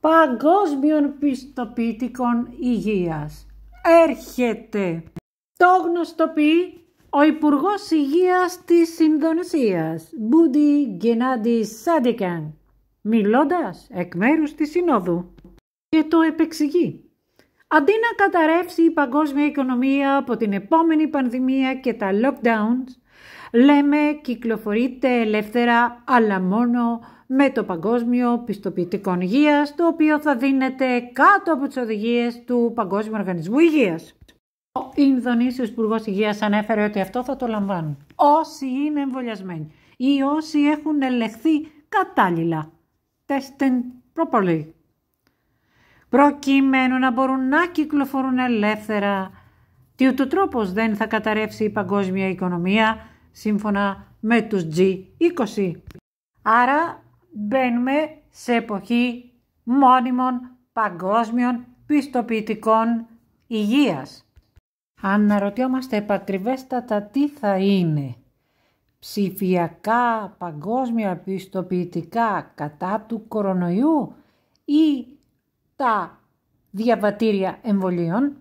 παγκόσμιων πιστοποιητικών υγείας. Έρχεται. Το γνωστοποιεί ο Υπουργός Υγείας της Συνδονησίας, Μπούντι Γκενάντι Σάντικαν, μιλώντας εκ μέρους της Συνόδου και το επεξηγεί. Αντί να καταρρεύσει η παγκόσμια οικονομία από την επόμενη πανδημία και τα lockdowns, Λέμε κυκλοφορείται ελεύθερα αλλά μόνο με το Παγκόσμιο Πιστοποιητικό υγείας, το οποίο θα δίνεται κάτω από τις οδηγίες του Παγκόσμιου Οργανισμού Υγείας. Ο Ινδονήσιος Υπουργός Υγείας ανέφερε ότι αυτό θα το λαμβάνουν όσοι είναι εμβολιασμένοι ή όσοι έχουν ελεχθεί κατάλληλα. Testing properly. Προκειμένου να μπορούν να κυκλοφορούν ελεύθερα τι ούτου τρόπος δεν θα καταρρεύσει η παγκόσμια οικονομία σύμφωνα με τους G20. Άρα μπαίνουμε σε εποχή μόνιμων παγκόσμιων πιστοποιητικών υγείας. Αναρωτιόμαστε επακριβέστατα τι θα είναι ψηφιακά παγκόσμια πιστοποιητικά κατά του κορονοϊού ή τα διαβατήρια εμβολίων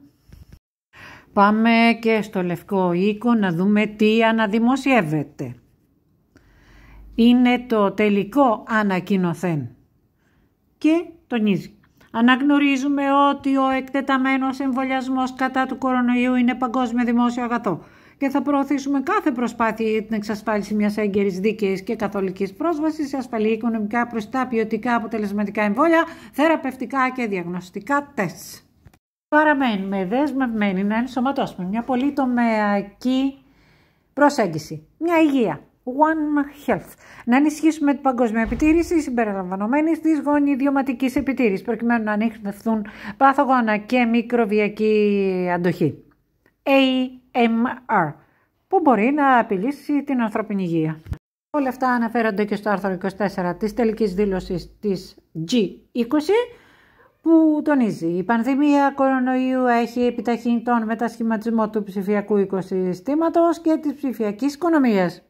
Πάμε και στο Λευκό Οίκο να δούμε τι αναδημοσιεύεται. Είναι το τελικό ανακοινωθέν και τονίζει. Αναγνωρίζουμε ότι ο εκτεταμένος εμβολιασμός κατά του κορονοϊού είναι παγκόσμιο δημόσιο αγαθό και θα προωθήσουμε κάθε προσπάθεια για την εξασφάλιση μιας έγκαιρης δίκαιης και καθολικής πρόσβασης σε ασφαλή οικονομικά προστά ποιοτικά αποτελεσματικά εμβόλια, θεραπευτικά και διαγνωστικά τεστ. Παραμένουμε δεσμευμένοι να ενσωματώσουμε μια πολυτομεακή προσέγγιση, μια υγεία. One Health. Να ενισχύσουμε την παγκόσμια επιτήρηση συμπεριλαμβανομένη της γονιδιωματικής επιτήρησης, προκειμένου να ανοιχνευθούν παθογόνα και μικροβιακή αντοχή. AMR, που μπορεί να απειλήσει την ανθρώπινη υγεία. Όλα αυτά αναφέρονται και στο άρθρο 24 της τελικής δήλωσης της G20, που τονίζει η πανδημία κορονοϊού έχει επιταχύνει τον μετασχηματισμό του ψηφιακού οικοσυστήματος και της ψηφιακής οικονομίας.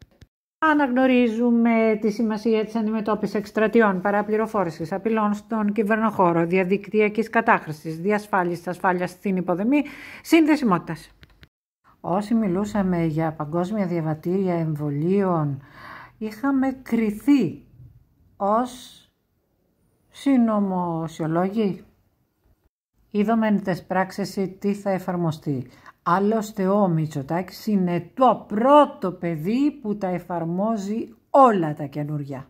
Αναγνωρίζουμε τη σημασία της αντιμετώπισης εκστρατιών, παραπληροφόρησης, απειλών στον κυβερνοχώρο, διαδικτυακής κατάχρησης, διασφάλισης ασφάλειας στην υποδομή, συνδεσιμότητας. Όσοι μιλούσαμε για παγκόσμια διαβατήρια εμβολίων, είχαμε κριθεί ως συνωμοσιολόγοι. Είδομεν τες πράξεις τι θα εφαρμοστεί. Άλλωστε ο Μητσοτάκης είναι το πρώτο παιδί που τα εφαρμόζει όλα τα καινούργια.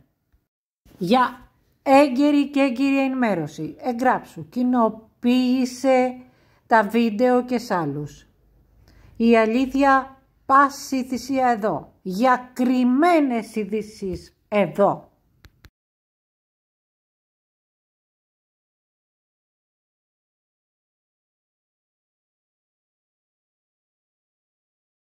Για έγκαιρη και έγκυρη ενημέρωση. Εγγράψου, κοινοποίησε τα βίντεο και σ' άλλους. Η αλήθεια πάση θυσία εδώ. Για κρυμμένες ειδήσεις εδώ.